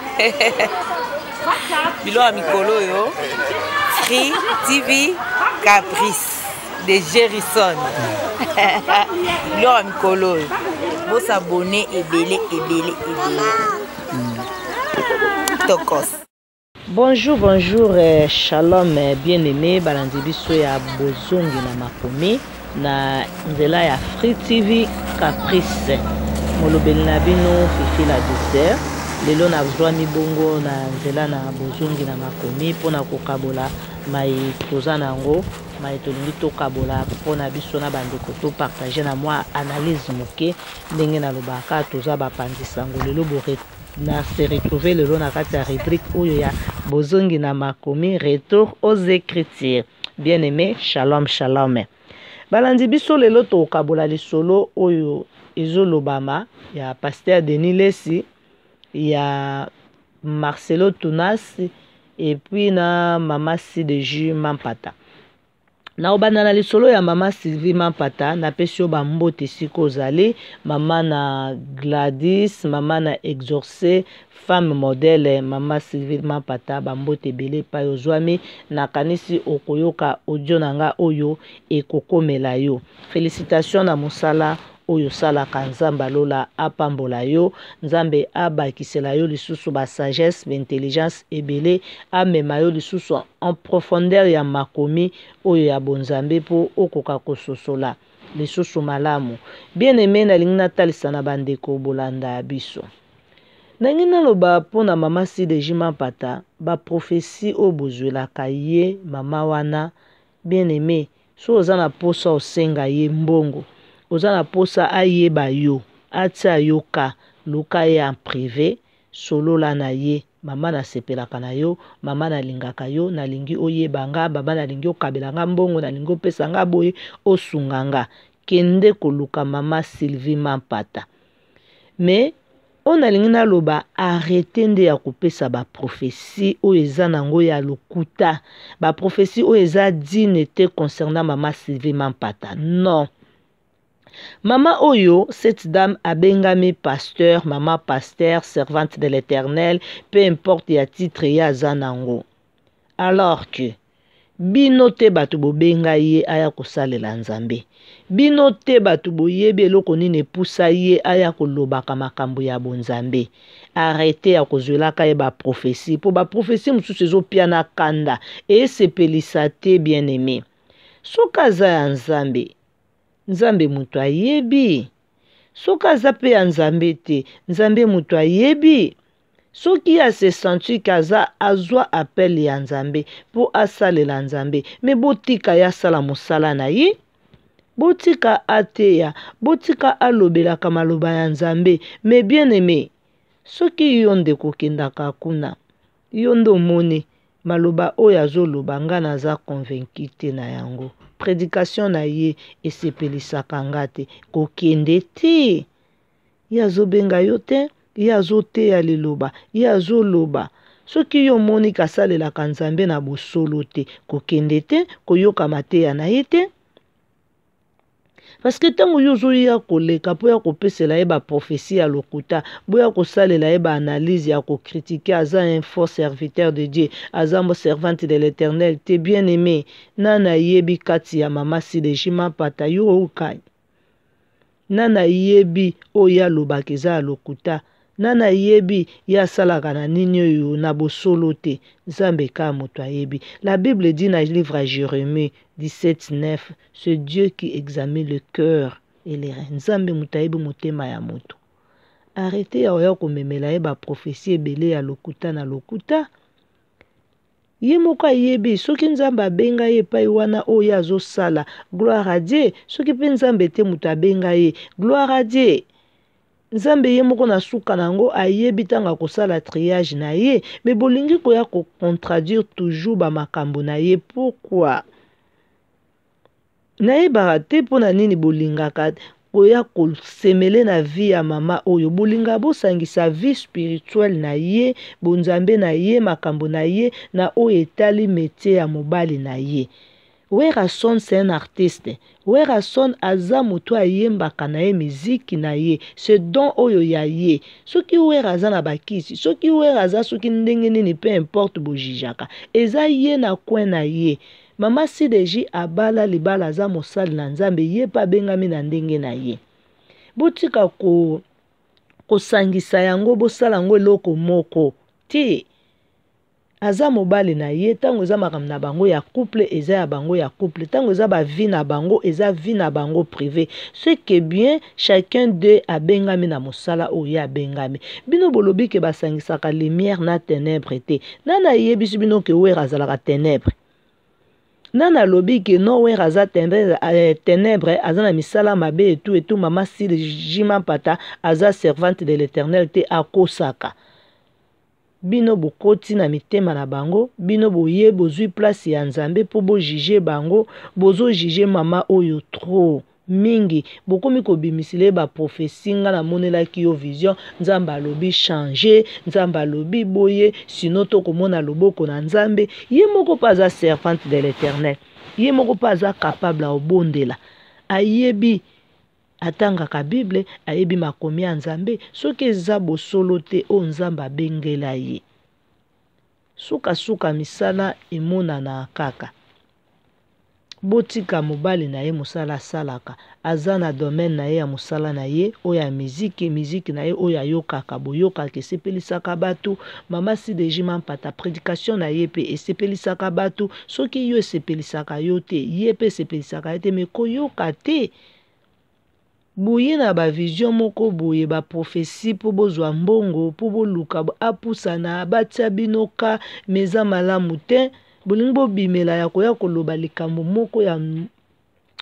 bilo ya mikolo oyo fri tv caprice de jerison biloko ya mikolo oyo bosabone ebele ebele ebele hmm. tokos bonjour bonjour eh, shalom eh, bien aimé balandi biso ya bozongi na makomi na nzela ya free tv caprice molobeli na bino fifi la dessert lelo nazwami bongo na nzela na bozongi na makomi mpona kokabola mai toza na yango mai tolingi tokabola mpona biso na bandeko topartage na mwa analyse moke ndenge nalobaka toza bapanzisango lelo bore na se retrouve lelo na kati ya rubrique oyo ya bozongi na makomi retour aux écritures bien aimé shalom shalom balandi biso lelo tokabola lisolo oyo ezolobama ya paster denis lesi ya marcelo tunas epuis na mama sideju mampata na kobanda na lisolo ya mama sylvie mampata napesi yo bambote sika ozali mama na gladys mama na exorce femme modele mama sylvie mampata bambote ebele epai ozwami nakanisi okoyoka audio na nga oyo ekokomela yo félicitation na mosala oyo osalaka nzambe alola apambola yo nzambe abakisela yo lisusu basagesse baintelligence ebele amema yo lisusu en profondeur ya makomi oyo ya bonzambe mpo okoka kososola lisusu malamu bien aime nalingi natalisa na bandeko bolanda ya biso ndenge naloba mpona mama sideji mapata baprofesi oyo bozwelaka ye mama wana bien aime so oza na posa osenga ye mbongo oza na mposa ayeba yo atia yo ka luka ye en prive solola na ye mama nasepelaka na yo mama nalingaka yo nalingi oyeba nga mama nalingi okabela nga mbongo nalingi opesa nga boye osunga nga kende koluka mama sylvie mampata me oyo nalingi naloba arrete nde ya kopesa baprofesi oyo eza nango ya lokuta baprofesi oyo eza dine te concernant mama sylvie mampata non mama oyo cette dame abengami paster mama paster servante de l'éternel peu importe ya titre ye aza nango alors que bino te bato bobenga ye aya kosalela nzambe bino te bato boyebi eloko nini epusa ye aya kolobaka makambo ya bonzambe arrete ya kozwelaka ye baprofesi mpo baprofesi mosusu ezopiana kanda esepelisa te bien aimé soki aza ya nzambe nzambe moto ayebi soki aza mpe ya nzambe te nzambe moto ayebi soki ase senti ke aza azwa apele ya nzambe mpo asalela nzambe me botika ye asala mosala na ye botika ateya botika alobelaka maloba ya nzambe me bien aime soki yo nde kokendaka kuna yo nde omoni maloba oyo azoloba nga naza konvenki te na yango prédication na ye esepelisaka nga te kokende te ye azobenga yo te ye azoteya liloba ye azoloba soki yo omoni kasalelaka nzambe na bosolo te kokende te koyokama teya na ye te parceke ntango yo ozoya koleka mpo ya kopesela ye baprofesi ya lokuta boya kosalela ye baanalyse ya kokritike aza un fort serviteur de dieu aza mo servante de l'éternel te bien aimé nana yebi kati ya mama sileji mapata yo okai nana yebi oyo alobaka eza ya lokuta nana yebi ye asalaka na nini oyo na bosolo te nzambe kaka moto ayebi la bible di na livre ya jérémie neuf Ce Dieu qui examine le cœur et les nzambe mutaibu mutema motema ya moto arete ya oya ba prophétie baprofesi ebele ya lokuta na lokuta ye moko ayebi soki nzambe benga ye epai ya oyo sala gloire à dieu soki pe nzambe te muta benga ye gloire à dieu nzambe ye moko na suka na yango tanga ntango la triage na ye me bolingi koya kocontraduire toujours makambo na ye pourquoi nayebaka te mpo na nini bolingaka koya kosemele na vi ya mama oyo bolinga bosangisa vie spirituele na ye bonzambe na ye makambo na ye na oyo etali metie ya mobali na ye werason c'est un artiste werason aza moto ayembaka na ye miziki na ye se don oyo ya ye soki wera aza na bakisi soki wera aza soki ndenge nini mpe importe bozizaka eza ye na kwe na ye mama sideji abala libala aza mosali na nzambe ye mpe abengami na ndenge na ye botika ko, kosangisa yango bosala yango eloko moko te aza mobali na ye ntango eza makambo na bango ya couple eza ya bango ya couple ntango eza bavie na bango eza vie na bango privé ce que bien chacun de abengami na mosala oyo ye abengami bino bolobi ke basangisaka lumière na ténèbre te nani ayebisi bino ke were azalaka ténèbre nani alobi ke nowere aza eh, ténèbre aza na misala mabe etu etu mama sile jima mpata aza servante de l'éternel te akosaka bino bokoti na mitema na bango bino boye bozwi place ya nzambe mpo bojige bango bozojige mama oyo trop mingi bokomi kobimisela ye baprofesi nga namonelaki yo vision nzambe alobi change nzambe alobi boye sino tokomona loboko na nzambe ye moko mpe aza servante de l'éternel ye moko mpe aza kapable aobondela ayebi atangaka bible ayebi makomi ya nzambe soki eza bosolo te oyo nzambe abengela ye sukasuka misala emonana kaka botika mobali na ye mosala asalaka aza na domaine na ye ya mosala na ye oyo ya miziki miziki na ye oyo ayokaka boyokaka esepelisaka bato mama sideji mampata prédication na ye mpe esepelisaka bato soki yo esepelisaka yo te ye mpe esepelisaka ye te me koyoka te boye na bavizio moko boye baprofesi mpo bozwa mbongo mpo boluka apusana batia binoka me eza malamu te bolingi bobimela ya koya koloba likambo moko ya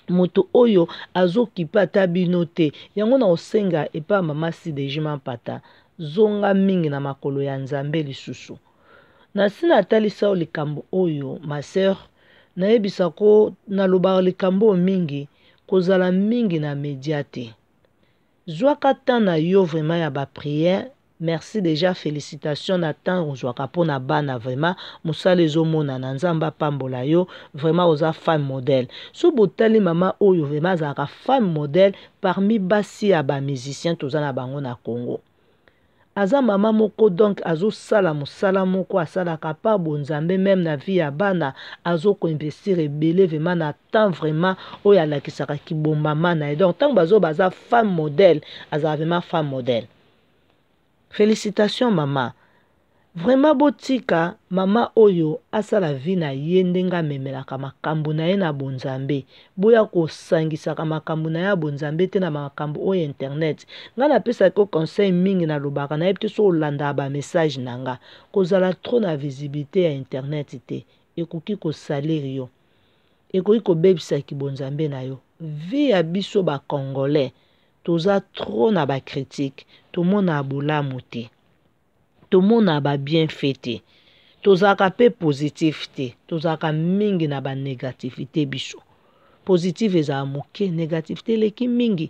moto oyo azokipa ata bino te yango na kosenga epai ya mama sideji mapata zonga mingi na makolo ya nzambe lisusu na nsina atalisa oyo likambo oyo maser nayebisako nalobaka likambo oyo mingi kozala mingi na media te zwaka ntan na yo vraimen ya bapriere merci déjà félicitation na ntango ozwaka mpona bana vraiment mosala ezomonana nzambe apambola yo vraiment oza femme modèle so botali mama oyo vraiment azalaka femme modèle parmi basi ya bamusicien toza na bango na congo aza mama moko donk azosala mosala moko asalaka pa bonzambe meme na vie ya bana azokoinvestir ebele vraimat na temps vraiment oyo alakisaka kibomama na ye donk ntango bazoyo baza femme modèle azala vraiment femme modèle félicitation mama vraimen botika mama oyo asala vi na ye ndenge amemelaka makambo na ye na bonzambe boya kosangisaka makambo na ye ya bonzambe te na makambo oyo internet ngai napesaki o conseil mingi nalobaka nayebi te so olandaka bamessage na nga kozala trop na visibilité ya internet te ekoki kosalire yo ekoki kobebisaki bonzambe na yo vi ya biso bacongolais toza tro na bakritike tomona bolamu te tomona babienfai te tozalaka mpe positif te tozalaka mingi na banégativité biso positive ezala moke négativité eleki mingi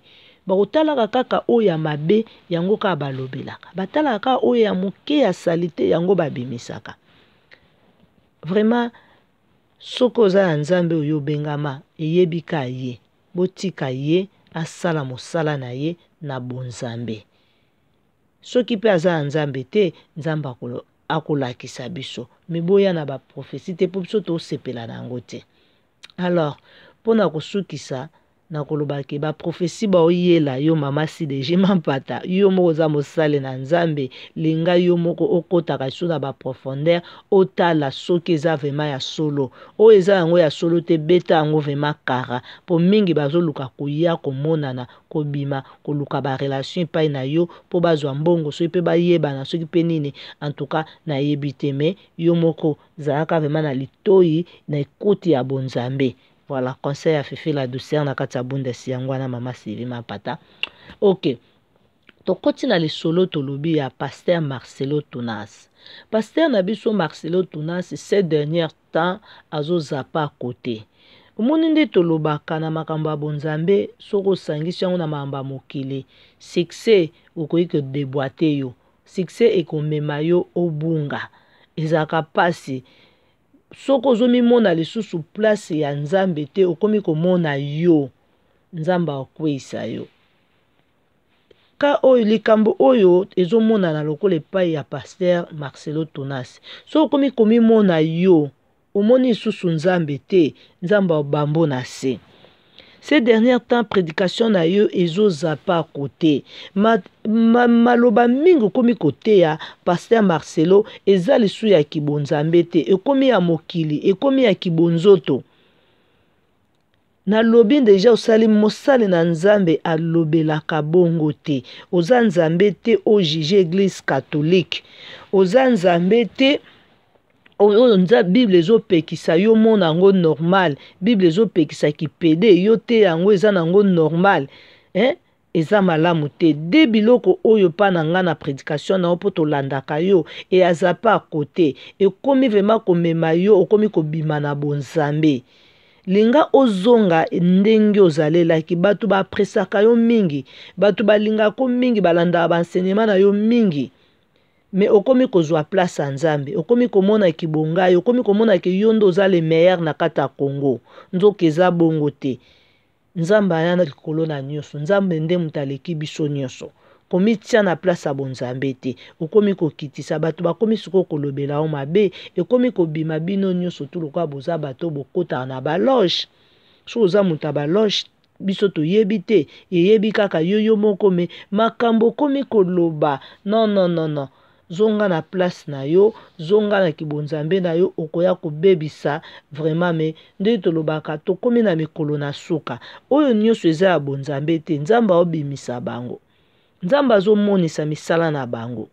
bakotalaka kaka oyo ya mabe yango kaka balobelaka batalaka kaka oyo ya moke ya salite yango babimisaka vraiment soki oza na nzambe oyo obengama eyebi ka ye botika ye asala mosala na ye na bonzambe soki mpe aza na nzambe te nzambe akolakisa biso me boya na baprofesi te mpo biso tosepela na yango te alors mpona kosukisa na koloba ke baprofesi baoyela yo mama sidege mampata yo moko oza mosale na nzambe linga yo moko okɔtaka so na baprofondeur otala soki eza vrema ya solo oyo eza yango ya solo te beta yango vrema kara mpo mingi bazoluka koya komonana kobima koluka barelation epai na yo mpo bazwa mbongo soki mpe bayebana soki mpe nini antuka nayebi te me yo moko zalaka vrema na litoi na ekoti ya bonzambe voilà conseil afifi la douceur na kati ya bundesi yango wana mama sylvie mapata ok tokoti na lisolo tolobi ya paster marcelo tonas paster na biso marcelo tonas se dernier temps azozapa akote omoni nde tolobaka na makambo ya bonzambe soki osangisi yango na makambo ya mokili sukse okoki kodeboite yo sukse ekomema yo obunga ezalaka mpasi soki ozomimona lisusu place ya nzambe te okomi komona yo nzambe akweyisa yo ka oyo likambo oyo ezomonana lokola epai ya paster marcelo tonas so okomi komimona yo omoni lisusu nzambe te nzambe abambo na se ces derniers temps prédication na yo ezozapa kote ma, ma, maloba mingi okomi koteya paster marcelo eza lisu ya kibonzambe te ekomi ya mokili ekomi ya kibonzoto nalobi deja osali mosali na nzambe alobelaka bongo te oza nzambe te ojuge eglize katholike oza nzambe te oyo nza bible ezopekisa yo mona yango normal bible ezopekisaki pede yo te yango eza nango normal eh? eza malamu te de biloko oyo mpa na ngai na prédication na yo mpo tolandaka yo eyaza mpe akote ekómi vraimen komema yo okómi kobima na bonzambe linga ozonga ndenge ozalelaki bato bapresaka yo mingi bato balingaka yo mingi balandaka baenseignement na yo mingi me okomi kozwa place ya nzambe okomi komona ke bongai okomi komona ke yo nde oza le meilleur na kati ya congo nzoka eza bongo te nzambe aya na likolo na nyonso nzambe nde moto aleki biso nyonso komitia na place ya bonzambe te okomi kokitisa bato bakomi sikoyo kolobela yo mabe ekomi kobima bino nyonso tu lokola boza bato bokotaka na baloge soki oza moto ya baloge biso toyebi te eyebi kaka yo yo moko me makambo okomi koloba non non non non zonga na place na yo zonga na kibonzambe na yo okoya kobebisa vraiment me nde tolobaka tokómi na mikolo na suka oyo nyonso eza ya bonzambe te nzambe aobimisa bango nzambe azomonisa misala na bango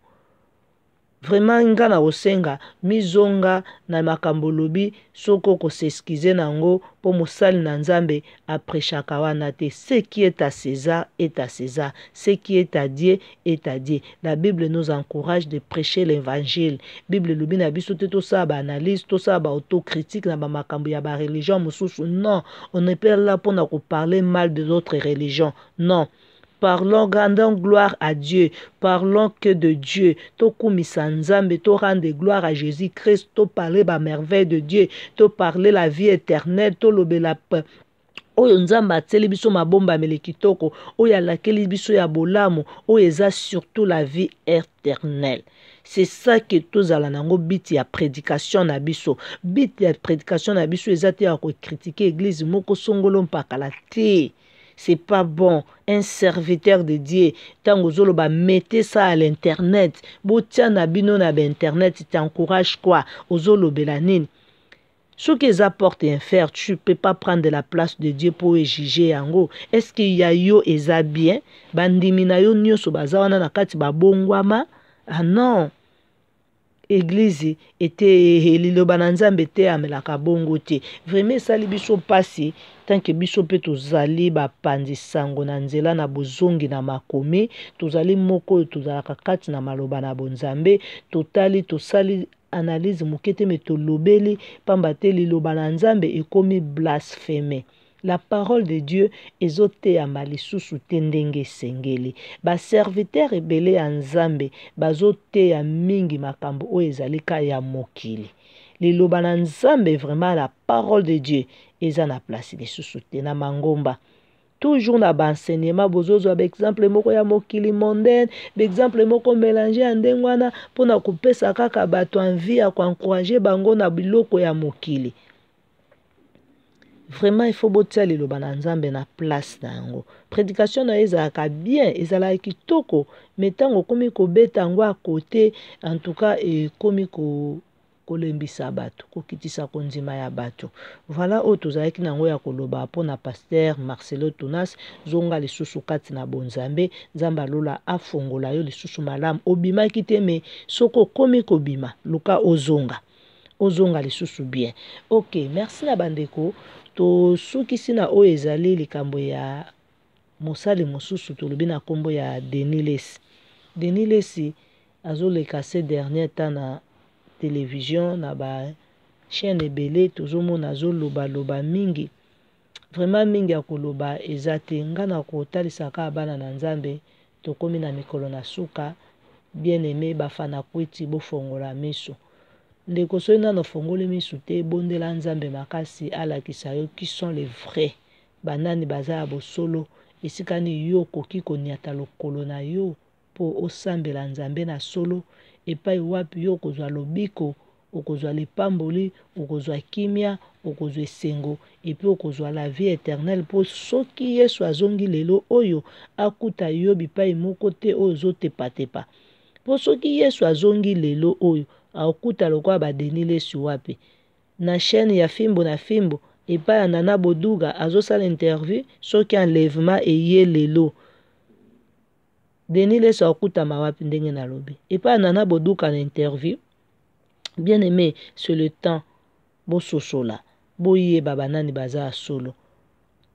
vraiment nga na osenga mizonga na makambo soko soko okoseskize na yango mpo mosali na nzambe apreshaka wana te ce qui est à césar est à césar ce qui est à dieu est à dieu la bible nous encourage de prêcher l'évangile bible lubi na biso te tout saba tosala critique na makambo, ya religion mosusu non on ne perd là pour na parler mal de notre religions non Parlons, rendons gloire à Dieu. Parlons que de Dieu. Tokumisa nzambe, to rende gloire à Jésus-Christ, to parler la merveille de Dieu, to parler la vie éternelle, to lobela oyo nzambe atieli biso mabombameli kitoko oyo alakeli biso ya bolamu oyo eza surtout la vie éternelle c'est ça que tozala nango biti ya prédication na biso biti ya prédication na biso eza te ya kokritike eglize moko songolo mpakala te c'est pas bon un serviteur de dieu zolo vous mettez ça à l'internet botya na bino internet tu tencourage quoi Belanin ce qu'ils ça porte fer tu peux pas prendre la place de dieu pour juger Est-ce ya yo a bien bandimi na yo so baza na kati ah, eglize ete liloba na nzambe eteyamelaka bongo te vraimen esali biso mpasi tanke biso mpe tozali bapanzi sango na nzela na bozongi na makomi tozali moko oyo tozalaka kati na maloba na bonzambe totali tosali analyse moke te me tolobeli pamba te liloba na nzambe ekómi blaspheme la parole de dieu ezoteyamba lisusu te ndenge esengeli serviteur ebele ya nzambe bazoteya mingi makambo oyo ezali ka ya mokili liloba na nzambe vraiment la parole de dieu eza na place lisusu te na mangomba toujours na baenseignement bozozwa baexemple moko ya mokili mondaine baexemple moko mélange ya ndenge wana mpona kopesa kaka bato envi kwa koencourage bango na biloko ya mokili vraiment il faut liloba na nzambe na place na yango prédication na ezaka bien ezala kitoko me ntango okómi kobeta yango akote e ekómi ko kolembisa bato kokitisa ya bato oto zaiki nango ya koloba na pasteur marcelo tonas zonga le kati na bonzambe zambalola lola afongola yo lisusu malam, obima te me soko komiko bima, luka ozonga ozonga lisusu bien ok merci na bandeko tosukisi na oyo ezali likambo ya mosali mosusu tolobi na nkombo ya denis lesi denis lesi azoleka se dernier temps na télévision na bachaine ebele tozomona azolobaloba mingi vraiment mingi ya koloba eza te ngai na kotalisa kaka bana na nzambe tokómi na mikolo na suka bien aimé bafana kwiti bofongola miso ndeko soki nano ofongoli misu te ebondela nzambe makasi alakisa yo qui sont les vrais banani baza ya bosolo esika nini yo okoki koniata lokolo na yo mpo osambela nzambe na solo epai wapi yo okozwa lobiko okozwa lipamboli okozwa kimia okozwa esengo epi okozwa la vie éternelle mpo soki yesu azongi lelo oyo akuta yo bipai moko te oyo ozotepatepa mpo soki yesu azongi lelo oyo akuta lokola ba denile wapi na chaîne ya fimbo na fimbo epai ya nana boduga azosala interview soki enlèvement eye lelo sa leso ma wapi ndenge nalobi epai ya nana boduka na interview bien aimé sur le temps bososola boyeba banani baza solo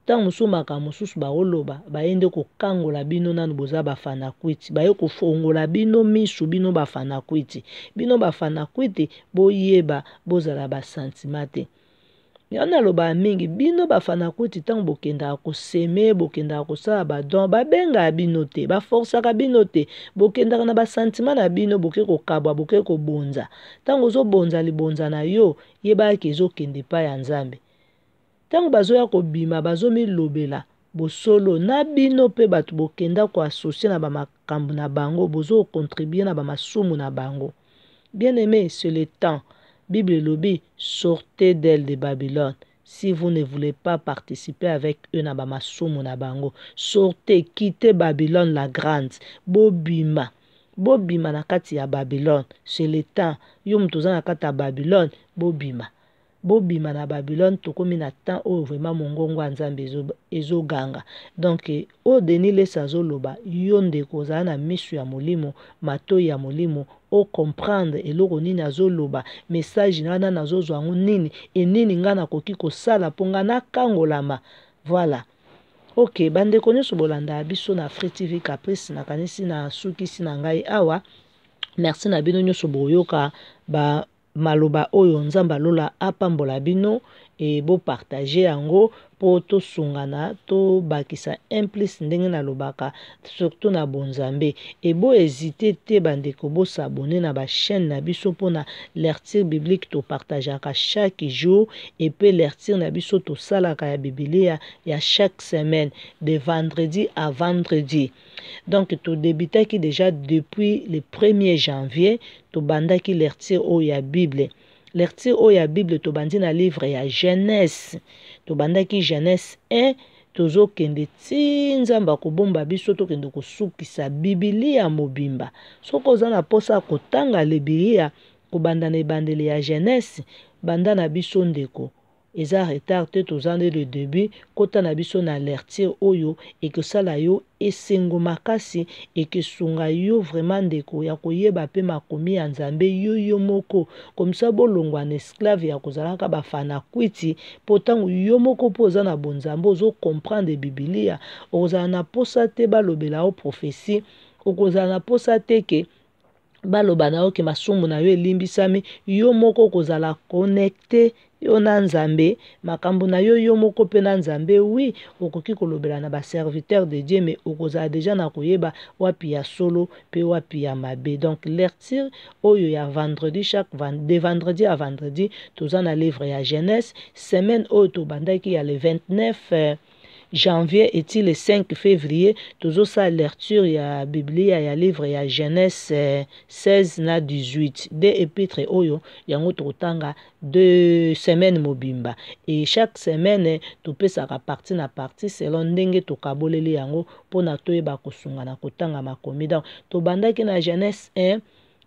ntango mosusu makambo mosusu baoloba baye nde kokangola bino nanu boza bafanakwiti baye kofongola bino misu bino bafanakwiti bino bafanakwiti boyeba bozala basantima te yango naloba mingi bino bafanakwiti ntango bokendaka koseme bokendaka kosala badon babengaka bino te baforsaka bino te bokendaka na basantima na bino boke kokabwa boke kobonza ntango ozobonza libonza na yo yebaki ezokende epai ya nzambe ntango bazoya kobima bazomilobela bosolo na bino mpe bato bokenda koasosie na bamakambo na bango bozokontribue na bamasumu na bango bien aimé c'est le temps bible elobi sortez d'elle de babylone si vous ne voulez pas participer avec eux na bamasumu na bango sortez quittez babylone la grande bobima bobima na kati ya babylone c'est le temps yo moto oza na kati ya babylone bobima bobima na babylone tokomi na temps oyo vraiment mongongo ya nzambe ezoganga donk oyo denis lesa azoloba yo ndeko ozala na miso ya molimo matoi ya molimo okomprendre eloko nini azoloba message na wana nazozwa yango nini enini ngai nakoki kosala mpo ngai nakangolama voilà ok bandeko nyonso bolandaka biso na free tv caprice nakanisi na sukisi na ngai awa merci na bino nyonso boyoka ba maloba oyo nzambe alola apambola bino ebopartage yango mpo tosungana tobakisa implice ndenge nalobaka surtout na bonzambe eboezite te bandeko bosabone na bachaîne na biso mpona lertire biblique topartageaka chaque jour epe lertire na biso tosalaka ya bibilia ya chaque semaine de vendredi à vendredi donc todebitaki déjà depuis le 1er janvier tobandaki lertire oyo ya bible lecture oyo ya bible tobandi na livre ya genèse tobandaki genèse 1 tozokende ti nzambe akobomba biso tokende kosukisa bibilia mobimba soki oza na mposa ya kotanga lebilia kobanda na ebandeli ya genèse banda na biso ndeko eza retard te toza le début kota na biso na alertire oyo ekosala yo esengo makasi sunga yo vraiment ndeko ya koyeba mpe makomi ya nzambe yo yo moko komisa bolongwa na esclave ya kozalaka bafana kwiti potan yo moko posa oza na bonzambe ozokomprendre bibilia okozala na posa te balobela yo profesi okozala na posa te ke baloba na yo ke masumu na yo elimbisami yo moko okozala connecte yo na nzambe makambo na yo yo moko pe na nzambe wi okoki kolobela na baserviteur de dieu mais okozala deja na koyeba wapi ya solo pe wapi ya mabe donc lertire oyo ya vendredi chaque de vendredi à vendredi toza na livre ya jeunesse semaine oyo tobandaki ya le 29 eh, janvier eti le 5 février ça lecture ya biblia ya livre ya genèse 16 euh, na 18 de epitre oyo yango tokotanga deux semaines mobimba et chaque semaine ça parti na partie selon ndenge tokaboleli yango ba kosunga na kotanga makomi donc tobandaki na genèse 1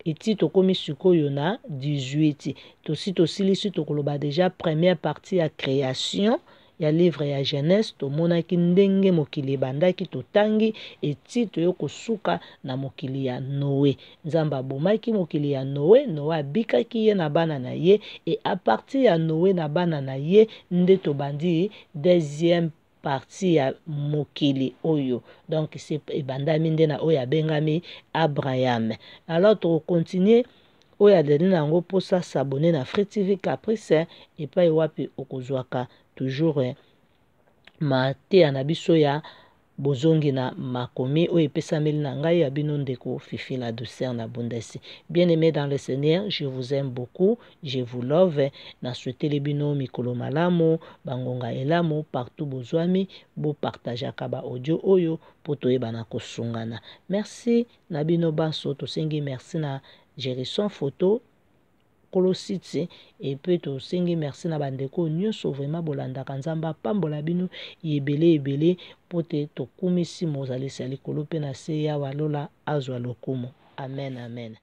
eti tokómi sikoyo na 18 tu tosilisi tokoloba déjà première partie à création ya livre ya jeunesse tomonaki ndenge mokili ebandaki totangi eti et kosuka na mokili ya noe nzambe abomaki mokili ya noe noe abikaki ye na bana na ye e parti ya noe na bana na ye nde tobandi deuxième parti ya mokili oyo donc ebandami nde na oyo bengami abraham alors tokokontinue oyo adeli na yango mposa sabone na free tv caprice epai wapi okozwaka toujours hein. té na biso ya bozongi na makomi ou epesameli na ngai ya bino ndeko fifi la douceur na bondesi bien aimé dans le seigneur je vous aime beaucoup je vous love nasweteli bino mikolo malamu bangonga elamu partout bozwami bopartageaka audio oyo mpo toyebana kosungana merci na bino banso tosengi merci na son photo bakolosi ti epe tosengi merci na bandeko nyonso vraimen bolandaka nzambe apambola bino ebele ebele mpo te tokumisi mozalisi ya likolo mpe na se yawe alola azwa lokumu amen amen